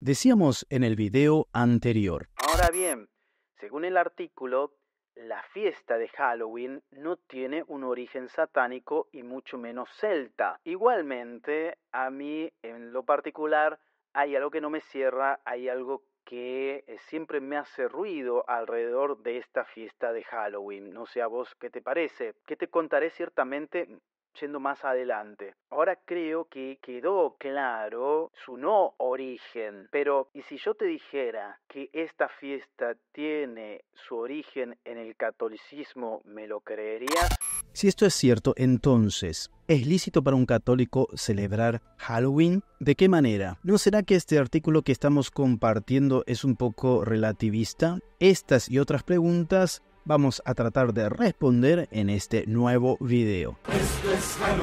Decíamos en el video anterior. Ahora bien, según el artículo, la fiesta de Halloween no tiene un origen satánico y mucho menos celta. Igualmente, a mí en lo particular hay algo que no me cierra, hay algo que eh, siempre me hace ruido alrededor de esta fiesta de Halloween. No sé a vos qué te parece, que te contaré ciertamente yendo más adelante. Ahora creo que quedó claro su no origen, pero ¿y si yo te dijera que esta fiesta tiene su origen en el catolicismo, ¿me lo creería? Si esto es cierto, entonces, ¿Es lícito para un católico celebrar Halloween? ¿De qué manera? ¿No será que este artículo que estamos compartiendo es un poco relativista? Estas y otras preguntas vamos a tratar de responder en este nuevo video. Esto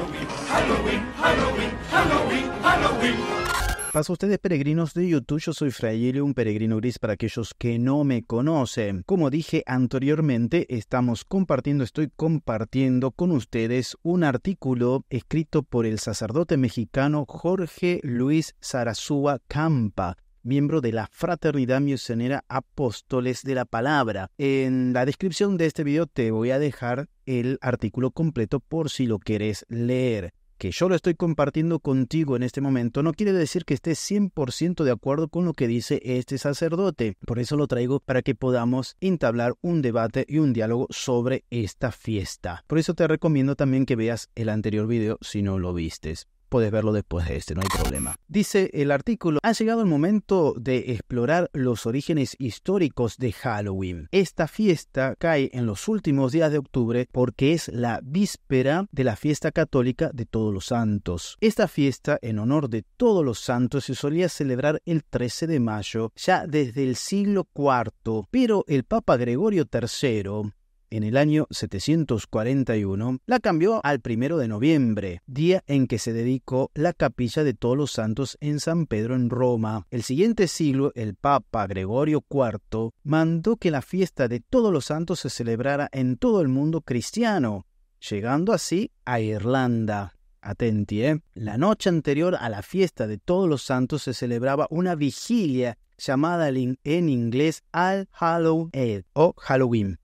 Paso a ustedes peregrinos de YouTube, yo soy Frailio, un peregrino gris para aquellos que no me conocen. Como dije anteriormente, estamos compartiendo, estoy compartiendo con ustedes un artículo escrito por el sacerdote mexicano Jorge Luis Sarazúa Campa, miembro de la Fraternidad Misionera Apóstoles de la Palabra. En la descripción de este video te voy a dejar el artículo completo por si lo quieres leer. Que yo lo estoy compartiendo contigo en este momento no quiere decir que estés 100% de acuerdo con lo que dice este sacerdote. Por eso lo traigo para que podamos entablar un debate y un diálogo sobre esta fiesta. Por eso te recomiendo también que veas el anterior video si no lo vistes puedes verlo después de este, no hay problema. Dice el artículo, ha llegado el momento de explorar los orígenes históricos de Halloween. Esta fiesta cae en los últimos días de octubre porque es la víspera de la fiesta católica de todos los santos. Esta fiesta, en honor de todos los santos, se solía celebrar el 13 de mayo, ya desde el siglo IV, pero el Papa Gregorio III en el año 741, la cambió al primero de noviembre, día en que se dedicó la capilla de todos los santos en San Pedro en Roma. El siguiente siglo, el Papa Gregorio IV mandó que la fiesta de todos los santos se celebrara en todo el mundo cristiano, llegando así a Irlanda. Atenti, eh. La noche anterior a la fiesta de todos los santos se celebraba una vigilia llamada en inglés All Hallow o Halloween.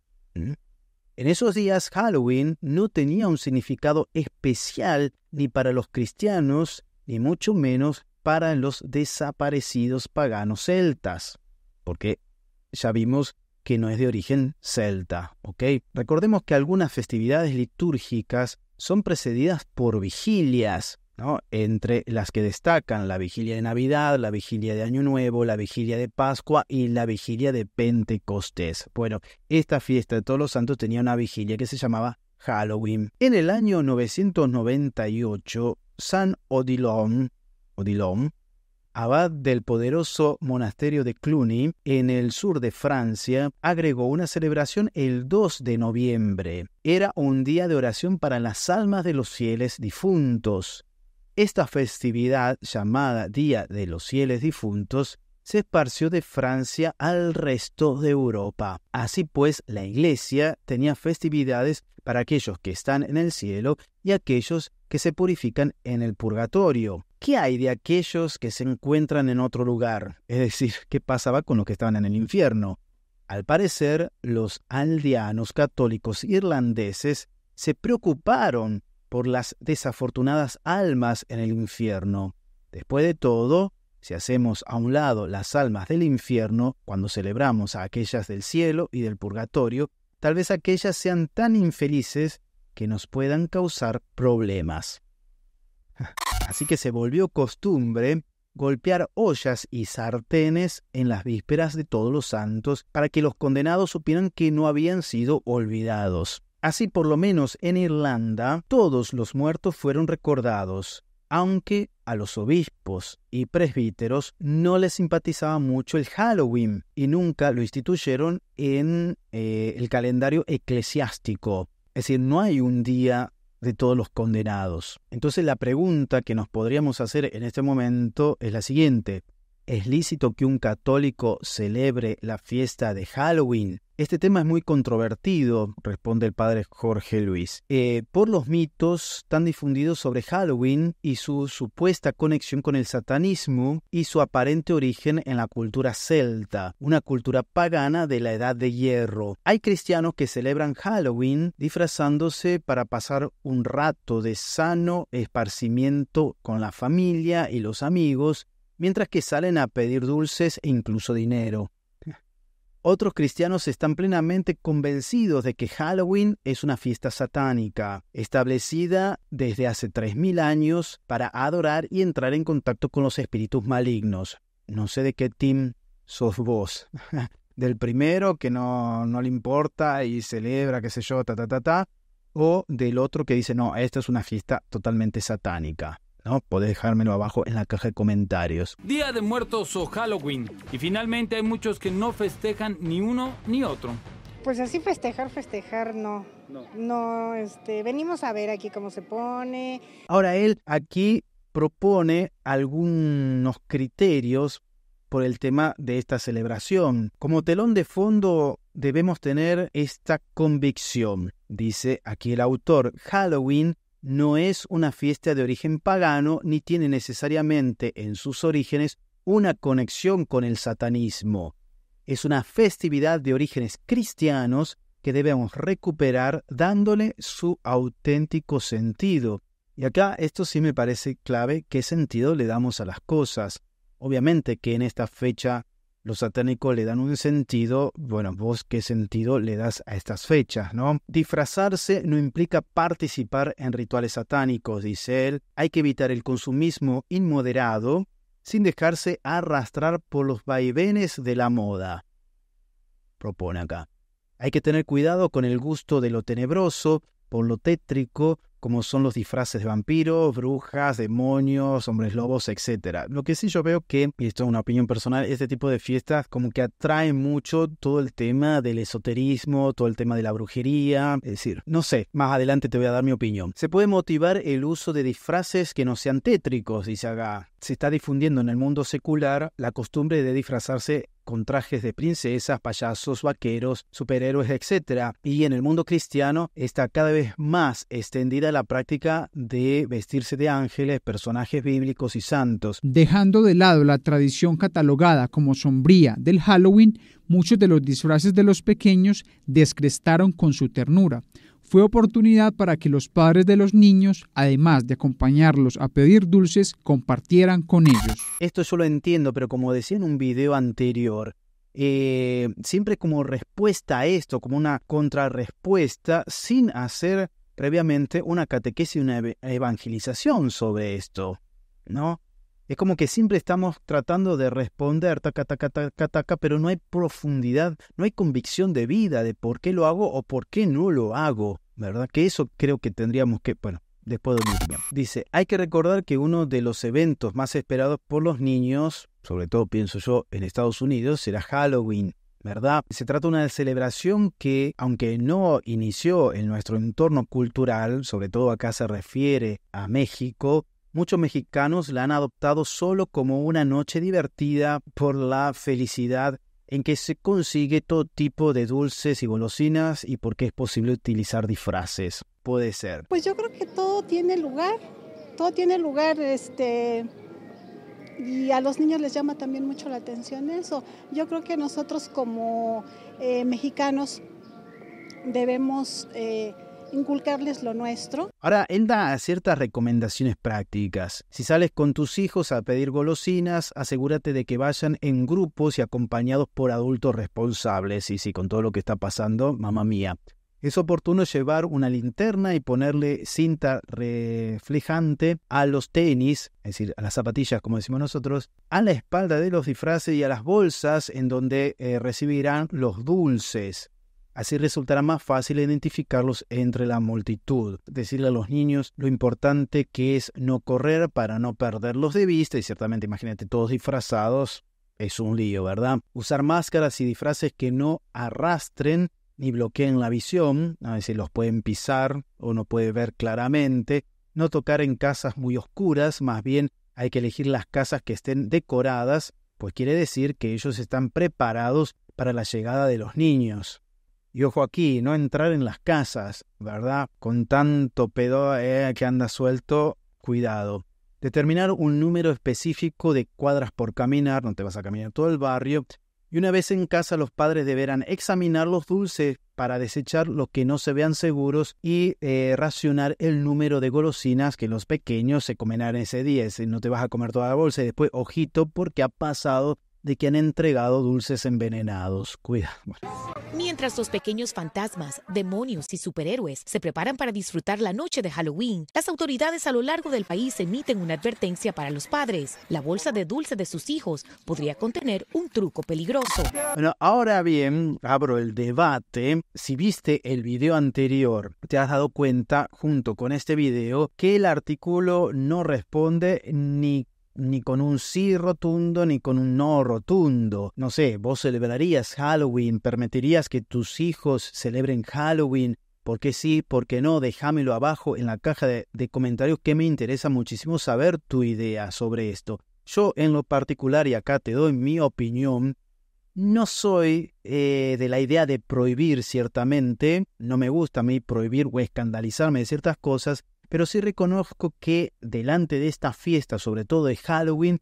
En esos días Halloween no tenía un significado especial ni para los cristianos, ni mucho menos para los desaparecidos paganos celtas, porque ya vimos que no es de origen celta, ¿ok? Recordemos que algunas festividades litúrgicas son precedidas por vigilias, entre las que destacan la vigilia de Navidad, la vigilia de Año Nuevo, la vigilia de Pascua y la vigilia de Pentecostés. Bueno, esta fiesta de todos los santos tenía una vigilia que se llamaba Halloween. En el año 998, San Odilon, Odilon abad del poderoso monasterio de Cluny, en el sur de Francia, agregó una celebración el 2 de noviembre. Era un día de oración para las almas de los fieles difuntos. Esta festividad, llamada Día de los Cieles Difuntos, se esparció de Francia al resto de Europa. Así pues, la Iglesia tenía festividades para aquellos que están en el cielo y aquellos que se purifican en el purgatorio. ¿Qué hay de aquellos que se encuentran en otro lugar? Es decir, ¿qué pasaba con los que estaban en el infierno? Al parecer, los aldeanos católicos irlandeses se preocuparon por las desafortunadas almas en el infierno. Después de todo, si hacemos a un lado las almas del infierno, cuando celebramos a aquellas del cielo y del purgatorio, tal vez aquellas sean tan infelices que nos puedan causar problemas. Así que se volvió costumbre golpear ollas y sartenes en las vísperas de todos los santos para que los condenados supieran que no habían sido olvidados. Así por lo menos en Irlanda todos los muertos fueron recordados, aunque a los obispos y presbíteros no les simpatizaba mucho el Halloween y nunca lo instituyeron en eh, el calendario eclesiástico. Es decir, no hay un día de todos los condenados. Entonces la pregunta que nos podríamos hacer en este momento es la siguiente. ¿Es lícito que un católico celebre la fiesta de Halloween este tema es muy controvertido, responde el padre Jorge Luis, eh, por los mitos tan difundidos sobre Halloween y su supuesta conexión con el satanismo y su aparente origen en la cultura celta, una cultura pagana de la Edad de Hierro. Hay cristianos que celebran Halloween disfrazándose para pasar un rato de sano esparcimiento con la familia y los amigos, mientras que salen a pedir dulces e incluso dinero. Otros cristianos están plenamente convencidos de que Halloween es una fiesta satánica, establecida desde hace 3.000 años para adorar y entrar en contacto con los espíritus malignos. No sé de qué team sos vos. Del primero que no, no le importa y celebra, qué sé yo, ta, ta, ta, ta. O del otro que dice, no, esta es una fiesta totalmente satánica. ¿no? Podés dejármelo abajo en la caja de comentarios. Día de Muertos o Halloween. Y finalmente hay muchos que no festejan ni uno ni otro. Pues así festejar, festejar, no. No, este, venimos a ver aquí cómo se pone. Ahora él aquí propone algunos criterios por el tema de esta celebración. Como telón de fondo debemos tener esta convicción, dice aquí el autor, Halloween no es una fiesta de origen pagano ni tiene necesariamente en sus orígenes una conexión con el satanismo. Es una festividad de orígenes cristianos que debemos recuperar dándole su auténtico sentido. Y acá esto sí me parece clave, qué sentido le damos a las cosas. Obviamente que en esta fecha los satánicos le dan un sentido, bueno, vos qué sentido le das a estas fechas, ¿no? Disfrazarse no implica participar en rituales satánicos, dice él, hay que evitar el consumismo inmoderado sin dejarse arrastrar por los vaivenes de la moda. Propone acá. Hay que tener cuidado con el gusto de lo tenebroso, por lo tétrico, como son los disfraces de vampiros, brujas, demonios, hombres lobos, etc. Lo que sí yo veo que, y esto es una opinión personal, este tipo de fiestas como que atrae mucho todo el tema del esoterismo, todo el tema de la brujería, es decir, no sé, más adelante te voy a dar mi opinión. Se puede motivar el uso de disfraces que no sean tétricos, se haga, Se está difundiendo en el mundo secular la costumbre de disfrazarse con trajes de princesas, payasos, vaqueros, superhéroes, etc. Y en el mundo cristiano está cada vez más extendida la práctica de vestirse de ángeles, personajes bíblicos y santos. Dejando de lado la tradición catalogada como sombría del Halloween, muchos de los disfraces de los pequeños descrestaron con su ternura fue oportunidad para que los padres de los niños, además de acompañarlos a pedir dulces, compartieran con ellos. Esto yo lo entiendo, pero como decía en un video anterior, eh, siempre como respuesta a esto, como una contrarrespuesta, sin hacer previamente una catequesis y una evangelización sobre esto, ¿no? Es como que siempre estamos tratando de responder, taca, taca, taca, taca, pero no hay profundidad, no hay convicción de vida de por qué lo hago o por qué no lo hago, ¿verdad? Que eso creo que tendríamos que, bueno, después de un Dice, hay que recordar que uno de los eventos más esperados por los niños, sobre todo pienso yo en Estados Unidos, será Halloween. ¿Verdad? Se trata de una celebración que, aunque no inició en nuestro entorno cultural, sobre todo acá se refiere a México, muchos mexicanos la han adoptado solo como una noche divertida por la felicidad en que se consigue todo tipo de dulces y golosinas y porque es posible utilizar disfraces. Puede ser. Pues yo creo que todo tiene lugar, todo tiene lugar, este, y a los niños les llama también mucho la atención eso. Yo creo que nosotros como eh, mexicanos debemos eh, inculcarles lo nuestro. Ahora, él da ciertas recomendaciones prácticas. Si sales con tus hijos a pedir golosinas, asegúrate de que vayan en grupos y acompañados por adultos responsables. Y si con todo lo que está pasando, mamá mía. Es oportuno llevar una linterna y ponerle cinta reflejante a los tenis, es decir, a las zapatillas como decimos nosotros, a la espalda de los disfraces y a las bolsas en donde eh, recibirán los dulces. Así resultará más fácil identificarlos entre la multitud, decirle a los niños lo importante que es no correr para no perderlos de vista y ciertamente imagínate todos disfrazados, es un lío, ¿verdad? Usar máscaras y disfraces que no arrastren ni bloqueen la visión, a ver si los pueden pisar o no puede ver claramente, no tocar en casas muy oscuras, más bien hay que elegir las casas que estén decoradas, pues quiere decir que ellos están preparados para la llegada de los niños. Y ojo aquí, no entrar en las casas, ¿verdad? Con tanto pedo eh, que anda suelto, cuidado. Determinar un número específico de cuadras por caminar, no te vas a caminar todo el barrio. Y una vez en casa los padres deberán examinar los dulces para desechar los que no se vean seguros y eh, racionar el número de golosinas que los pequeños se en ese día. no te vas a comer toda la bolsa y después, ojito, porque ha pasado de que han entregado dulces envenenados. Cuidado. Mientras los pequeños fantasmas, demonios y superhéroes se preparan para disfrutar la noche de Halloween, las autoridades a lo largo del país emiten una advertencia para los padres. La bolsa de dulce de sus hijos podría contener un truco peligroso. Bueno, ahora bien, abro el debate. Si viste el video anterior, te has dado cuenta, junto con este video, que el artículo no responde ni ni con un sí rotundo ni con un no rotundo. No sé, vos celebrarías Halloween, permitirías que tus hijos celebren Halloween. ¿Por qué sí? ¿Por qué no? Déjamelo abajo en la caja de, comentarios que me interesa muchísimo saber tu idea sobre esto. Yo en lo particular, y acá te doy mi opinión, no soy eh, de la idea de prohibir ciertamente, no me gusta a mí prohibir o escandalizarme de ciertas cosas, pero sí reconozco que delante de esta fiesta, sobre todo de Halloween,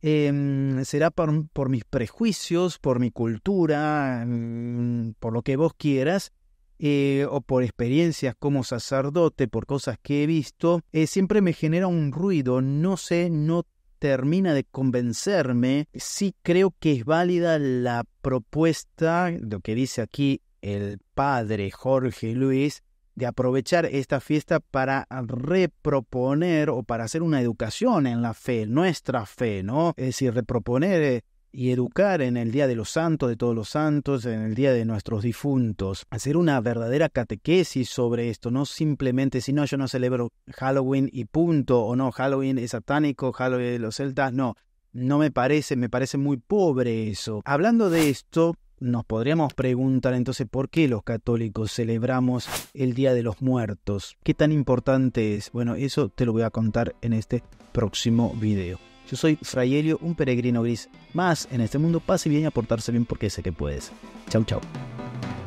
em, será por, mis prejuicios, por mi cultura, em, por lo que vos quieras, eh, o por experiencias como sacerdote, por cosas que he visto, eh, siempre me genera un ruido, no sé, no termina de convencerme, sí creo que es válida la propuesta, lo que dice aquí el padre Jorge Luis, de aprovechar esta fiesta para reproponer o para hacer una educación en la fe, nuestra fe, ¿no? Es decir, reproponer eh, y educar en el Día de los Santos, de todos los santos, en el Día de nuestros difuntos, hacer una verdadera catequesis sobre esto, no simplemente si no yo no celebro Halloween y punto, o no, Halloween es satánico, Halloween de los celtas, no, no me parece, me parece muy pobre eso. Hablando de esto, nos podríamos preguntar entonces por qué los católicos celebramos el Día de los Muertos. ¿Qué tan importante es? Bueno, eso te lo voy a contar en este próximo video. Yo soy Elio, un peregrino gris más en este mundo. Pase bien y aportarse bien porque sé que puedes. Chau, chau.